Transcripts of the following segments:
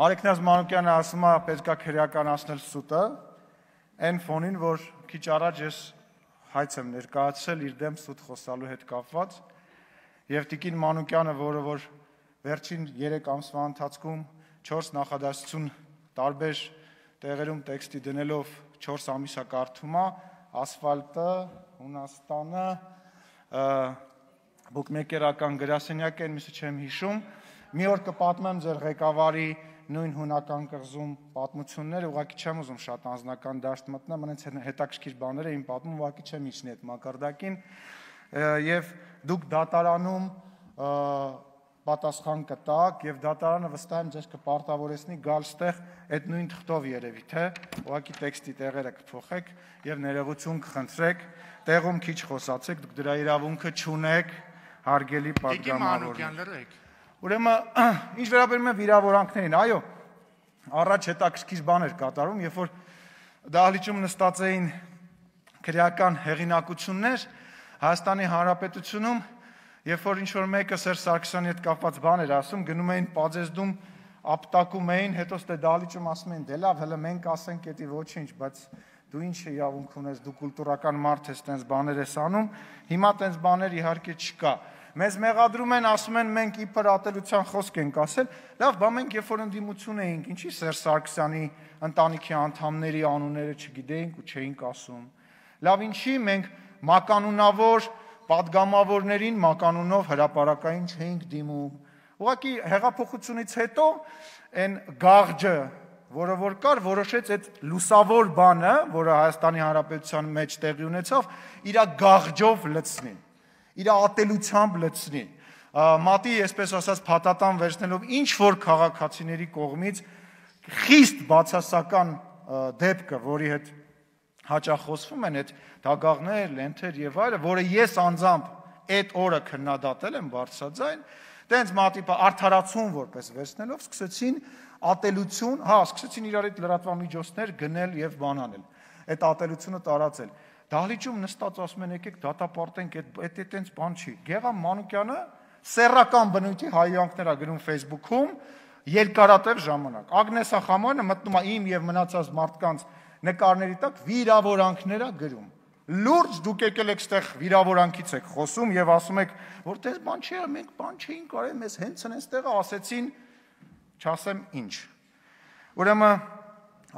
Արեքնազ Մանուկյանը ասում է պետքա քրեականացնել սուտը, այն ֆոնին, որ քիչ առաջ ես հայց եմ ներկայացրել իր դեմ սուտ խոսալու հետ կապված, եւ Տիկին Մանուկյանը, որը որ վերջին 3 ամսվա ընթացքում 4 նախադասություն տարբեր տեղերում տեքստի դնելով 4 ամիսա կարդում է, ասֆալտը, Հունաստանը, բուկմեկերական գրասենյակ են, միսը չեմ հիշում, մի օր կպատմեմ ձեր ղեկավարի նույն հունական կղզում պատմությունները ուղղակի չեմ ուզում շատ անznական դաշտ մտնեմ, այնց հետաքրքիր բաները իմ պատմում ուղղակի չեմ իջնի այդ մակարդակին եւ դուք դատարանում պատասխան կտակ եւ դատարանը վստահ եմ ձեզ կպարտավորեսնի գալ ստեղ այդ նույն թղթով երևի թե ուղղակի տեքստի տեղերը կփոխեք եւ ներողություն կխնդրեք տեղում քիչ խոսացեք դուք դրա իրավունքը չունեք հարգելի պատգամավորներ Տիկի Մանուկյան լրեք Ուրեմն ինչ վերաբերում է վիրավորանքներին, այո, առաջ հետաքրքիր բաներ կատարում, երբ որ դահլիճում նստած էին քրեական հեղինակություններ Հայաստանի Հանրապետությունում, երբ որ ինչ որ մեկը Սերժ Սարգսյանի հետ կապված բան էր ասում, գնում էին Պաձեզդում ապտակում էին, հետո ստե դալիճում ասում էին, դե լավ, հələ մենք ասենք էտի ոչինչ, բայց դու ինչ իրավունք ունես, դու կուլտուրական մարդ ես, տենց բաներ ես անում։ Հիմա տենց բաներ իհարկե չկա։ Մեզ մեղադրում են, ասում են մենք իբր ատելության խոսք ենք ասել։ Լավ, բա մենք երբ որ ընդդիմություն էինք, ինչի Սերժ Սարգսյանի ընտանիքի անդամների անունները չգիտեինք ու չէինք ասում։ Լավ, ինչի մենք մականունավոր падգամավորներին մականունով հրաապարակային չէինք դիմում։ Ուղղակի հեղափոխությունից հետո այն գաղջը, որը որ կար, որոշեց այդ լուսավոր բանը, որը Հայաստանի Հանրապետության մեջ տեղի ունեցավ, իր գաղջով լցնել իր ատելությամբ լցնի։ Մատի, այսպես ասած, փաթաթան վերցնելով ինչ որ քաղաքացիների կողմից խիստ բացասական դեպքը, որի հետ հաճախոսվում են այդ դագաղներ, լենթեր եւ այլը, որը ես անձամբ այդ օրը քննադատել եմ բարձրաձայն, տենց մատի արդարացում որպես վերցնելով սկսեցին ատելություն, հա, սկսեցին իրար այդ լրատվամիջոցներ գնել եւ բանանել։ Այդ ատելությունը տարածել։ Դահլիճում նստած ասում են եկեք դատապարտենք այդ այդ այտենց բան չի։ Գեղա Մանուկյանը սերրական բնույթի հայյանքներ է գրում Facebook-ում երկարատև ժամանակ։ Ագնեսա Խամոյանը մտնում է իմ եւ մնացած մարդկանց նկարների տակ վիրավորանքներ է գրում լուրջ դուք եկել եք այդտեղ վիրավորանքից եք խոսում եւ ասում եք որ դες բան չի մենք բան չէին կարել մեզ հենց այնտեղ ասեցին չասեմ ինչ ուրեմն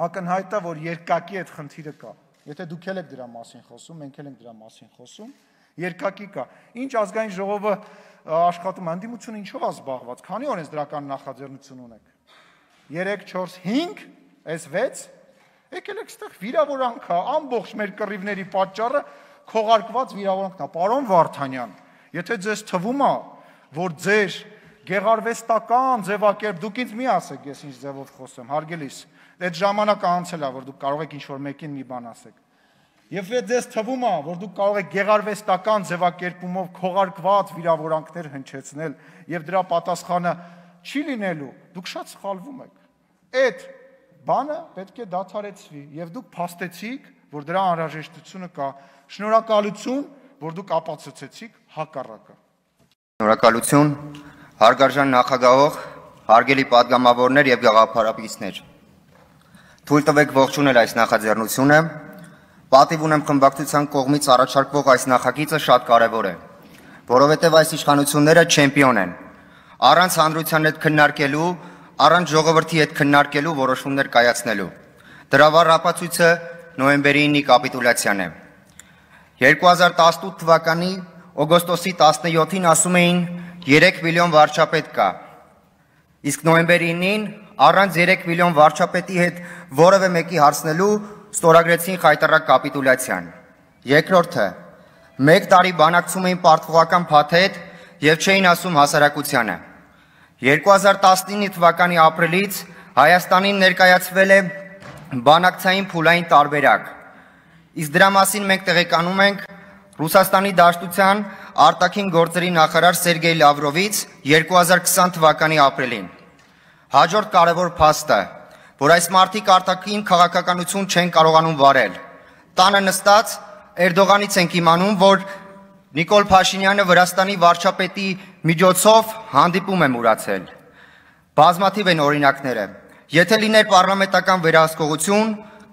ակնհայտ է որ երկակի այդ խնդիրը կա Եթե դուք ել եք դրա մասին խոսում, մենք ել ենք դրա մասին խոսում, երկակի կա։ Ինչ ազգային ժողովը աշխատում է, անդիմությունը ինչով է զբաղված։ Քանի օրենս դրական նախաձեռնություն ունեք։ 3, 4, 5, այս 6։ Եկել եք այդտեղ վիրավորանքա, ամբողջ մեր կռիվների պատճառը քողարկված վիրավորանքն է։ Պարոն Վարդանյան, եթե ձեզ թվում է, որ ձեր գեղարվեստական ձևակերպ դուք ինձ մի ասեք, ես ինչ ձևով խոսեմ, հարգելիս այդ ժամանակը անցել է, որ դուք կարող եք ինչ-որ մեկին մի բան ասեք։ Եվ այդ ձեզ թվում է, որ դուք կարող եք գեղարվեստական ձևակերպումով քողարկված վիրավորանքներ հնչեցնել, եւ դրա պատասխանը չի լինելու, դուք շատ սխալվում եք։ Այդ բանը պետք է դադարեցվի եւ դուք փաստեցիք, որ դրա անհրաժեշտությունը կա։ Շնորհակալություն, որ դուք ապացուցեցիք հակառակը։ Շնորհակալություն հարգարժան նախագահող, հարգելի падգամավորներ եւ գաղափարապետներ։ Թույլ տվեք ողջունել այս նախաձեռնությունը։ Պատիվ ունեմ խմբակցության կողմից առաջարկվող այս նախագիծը շատ կարևոր է, որովհետև այս իշխանությունները չեմպիոն են։ Առանց հանրության հետ քննարկելու, առանց ժողովրդի հետ քննարկելու որոշումներ կայացնելու։ Դրա վառապացույցը նոյեմբերի 9-ի կապիտուլացիան է։ 2018 թվականի օգոստոսի 17-ին ասում էին 3 միլիոն վարչապետ կա։ Իսկ նոյեմբերի 9-ին առանց 3 միլիոն վարչապետի հետ որևէ մեկի հարցնելու ստորագրեցին խայտարակ կապիտուլյացիան։ Երկրորդը՝ մեկ տարի բանակցում էին պարտվողական փաթեթ եւ չէին ասում հասարակությանը։ 2019 թվականի ապրիլից Հայաստանին ներկայացվել է բանակցային փուլային տարբերակ։ Իսկ դրա մասին մենք տեղեկանում ենք Ռուսաստանի Դաշնության արտաքին գործերի նախարար Սերգեյ Լավրովից 2020 թվականի ապրիլին։ Հաջորդ կարևոր փաստը, որ այս մարդիկ արտաքին քաղաքականություն չեն կարողանում վարել։ Տանը նստած Էրդողանից ենք իմանում, որ Նիկոլ Փաշինյանը Վրաստանի վարչապետի միջոցով հանդիպում է մուրացել։ Բազմաթիվ են օրինակները։ Եթե լիներ parlamentakan վերահսկողություն,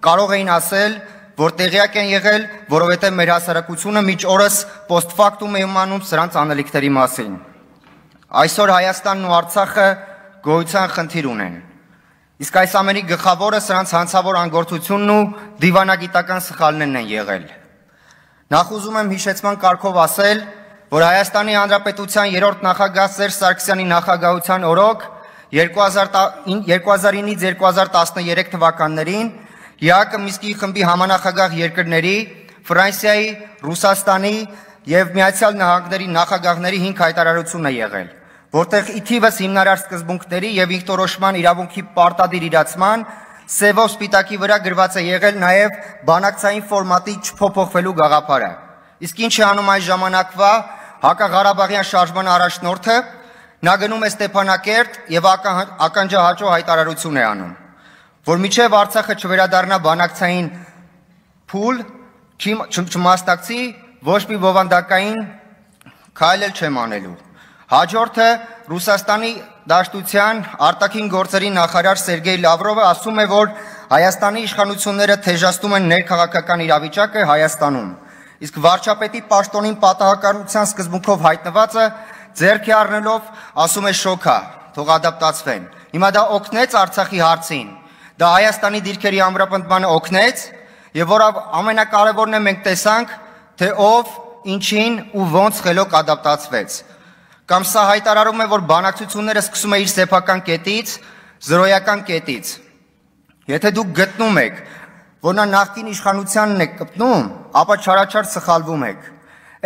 կարող էին ասել, որ տեղյակ են եղել, որովհետև մեր հասարակությունը միջ օրս post factum է իմանում սրանց անելիքների մասին։ Այսօր Հայաստանն ու Արցախը գոյության խնդիր ունեն։ Իսկ այս ամենի գլխավորը սրանց հանցավոր անգործությունն ու դիվանագիտական սխալներն են եղել։ Նախ ուզում եմ հիշեցման կարգով ասել, որ Հայաստանի Հանրապետության երրորդ նախագահ Սերժ Սարգսյանի նախագահության օրոք 2009-ից 2013 թվականներին ԵԱԿ-ը Միսկի խմբի համանախագահ երկրների Ֆրանսիայի, Ռուսաստանի եւ Միացյալ Նահանգների նախագահների 5 հայտարարություն է եղել որտեղ իթիվս հիմնարար սկզբունքների եւ ինքնորոշման իրավունքի պարտադիր իրացման սևով սպիտակի վրա գրված է եղել նաեւ բանակցային ֆորմատի չփոփոխվելու գաղափարը։ Իսկ ինչ է անում այս ժամանակվա հակաղարաբաղյան շարժման առաջնորդը, նա գնում է Ստեփանակերտ եւ ականջահաճո հայտարարություն է անում, որ միջև Արցախը չվերադառնա բանակցային փուլ չմաստակցի ոչ մի բովանդակային քայլ չեմ անելու։ Հաջորդը Ռուսաստանի Դաշտության արտաքին գործերի նախարար Սերգեյ Լավրովը ասում է, որ Հայաստանի իշխանությունները թեժացնում են ներքաղաքական իրավիճակը Հայաստանում։ Իսկ վարչապետի պաշտոնին պատահականության սկզբունքով հայտնվածը ձերքի առնելով ասում է շոքա, թող ադապտացվեն։ Հիմա դա օգնեց Արցախի հարցին։ Դա Հայաստանի դիրքերի ամրապնդմանը օգնեց, եւ որով ամենակարևորն է մենք տեսանք, թե ով, ինչին ու ոնց խելոք ադապտացվեց։ Կամ սա հայտարարում է, որ բանակցությունները սկսում է իր սեփական կետից, զրոյական կետից։ Եթե դուք գտնում եք, որ նա նախկին իշխանությանն է կպնում, ապա չարաչար սխալվում եք։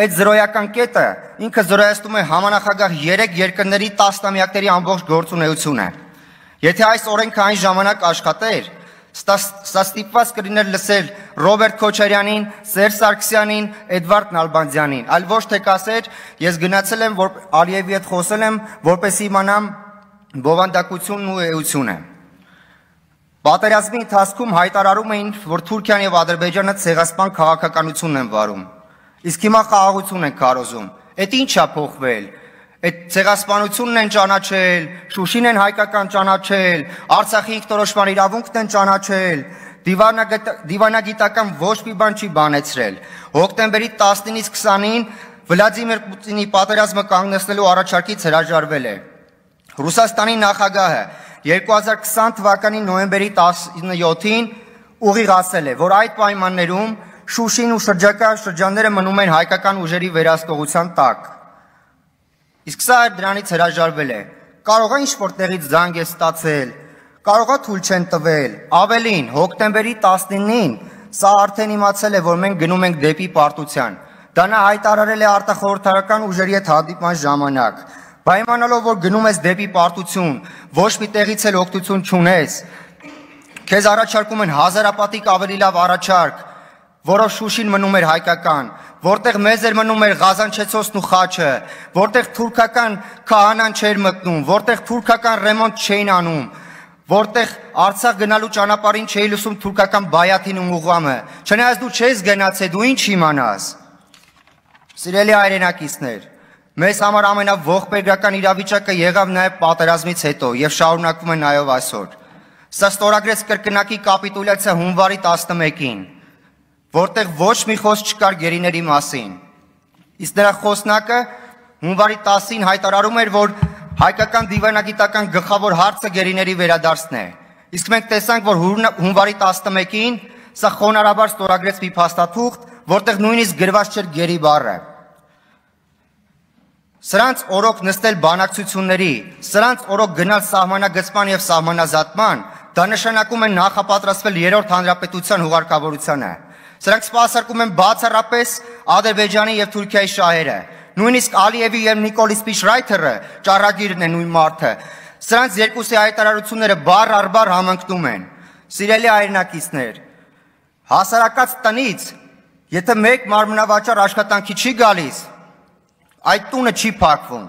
Այդ զրոյական կետը ինքը զրոյացնում է համանախագահ 3 երկրների 10 տամյակների ամբողջ գործունեությունը։ Եթե այս օրենքը այն ժամանակ աշխատեր, Սա ստիպված կլիներ լսել Ռոբերտ Քոչարյանին, Սերժ Սարգսյանին, Էդվարդ Նալբանդյանին, այլ ոչ թե կասեր, ես գնացել եմ, որ Ալիևի հետ խոսել եմ, որպեսզի իմանամ բովանդակությունն ու էությունը։ Պատերազմի ընթացքում հայտարարում էին, որ Թուրքիան եւ Ադրբեջանը ցեղասպան քաղաքականությունն են վարում։ Իսկ հիմա խաղաղություն են կարոզում։ Էդ ի՞նչ է փոխվել։ Այդ ցեղասպանությունն են ճանաչել, Շուշին են հայկական ճանաչել, Արցախի ինքնորոշման իրավունքն են ճանաչել, դիվանագիտական ոչ մի բան չի բանեցրել։ Հոկտեմբերի 19-ից 20-ին Վլադիմիր Պուտինի պատերազմը կանգնեցնելու առաջարկից հրաժարվել է։ Ռուսաստանի նախագահը 2020 թվականի նոյեմբերի 17-ին ուղիղ ասել է, որ այդ պայմաններում Շուշին ու շրջակա շրջանները մնում են հայկական ուժերի վերահսկողության տակ։ Իսկ սա էլ դրանից հրաժարվել է։ Կարող է ինչ-որ տեղից զանգ է ստացել, կարող է թույլ չեն տվել։ Ավելին, հոկտեմբերի 19-ին սա արդեն իմացել է, որ մենք գնում ենք դեպի պարտության։ Դա նա հայտարարել է արտախորհրդարական ուժերի հետ հանդիպման ժամանակ։ Պայմանալով, որ գնում ես դեպի պարտություն, ոչ մի տեղից էլ օգտություն չունես, քեզ առաջարկում են հազարապատիկ ավելի լավ առաջարկ, որը Շուշին մնում էր հայկական, որտեղ մեզ էր մնում էր Ղազանչեցոսն ու Խաչը, որտեղ թուրքական քահանան չէր մտնում, որտեղ թուրքական ռեմոնտ չէին անում, որտեղ Արցախ գնալու ճանապարհին չէի լսում թուրքական բայաթին ու ուղղամը։ Չնայած դու չես գնացել, դու ինչ իմանաս։ Սիրելի հայրենակիցներ, մեզ համար ամենաողբերգական իրավիճակը եղավ նաև պատերազմից հետո եւ շարունակվում է նաև այսօր։ Սա ստորագրեց կրկնակի կապիտուլյացիա հունվարի 11-ին որտեղ ոչ մի խոսք չկար գերիների մասին։ Իսկ նրա խոսնակը հունվարի 10-ին հայտարարում էր, որ հայկական դիվանագիտական գլխավոր հարցը գերիների վերադարձն է։ Իսկ մենք տեսանք, որ հունվարի 11-ին սա խոնարհաբար ստորագրեց մի փաստաթուղթ, որտեղ նույնիսկ գրված չէր գերի բառը։ Սրանց օրոք նստել բանակցությունների, սրանց օրոք գնալ սահմանագծման եւ սահմանազատման, դա նշանակում է նախապատրաստվել երրորդ հանրապետության հուղարկավորությանը։ Սրանք սպասարկում են բացառապես Ադրբեջանի եւ Թուրքիայի շահերը։ Նույնիսկ Ալիևի եւ Նիկոլի Սպիշրայթերը ճառագիրն են նույն մարդը։ Սրանց երկուսի հայտարարությունները բառ առ բառ համընկնում են։ Սիրելի հայրենակիցներ, հասարակած տնից, եթե մեկ մարմնավաճառ աշխատանքի չի գալիս, այդ տունը չի փակվում։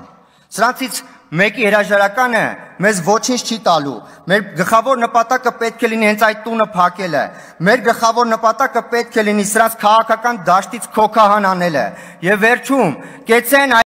Սրանցից Մեկի հրաժարականը մեզ ոչինչ չի տալու։ Մեր գլխավոր նպատակը պետք է լինի հենց այդ տունը փակելը։ Մեր գլխավոր նպատակը պետք է լինի սրանց քաղաքական դաշտից քոքահան անելը։ Եվ վերջում կեցեն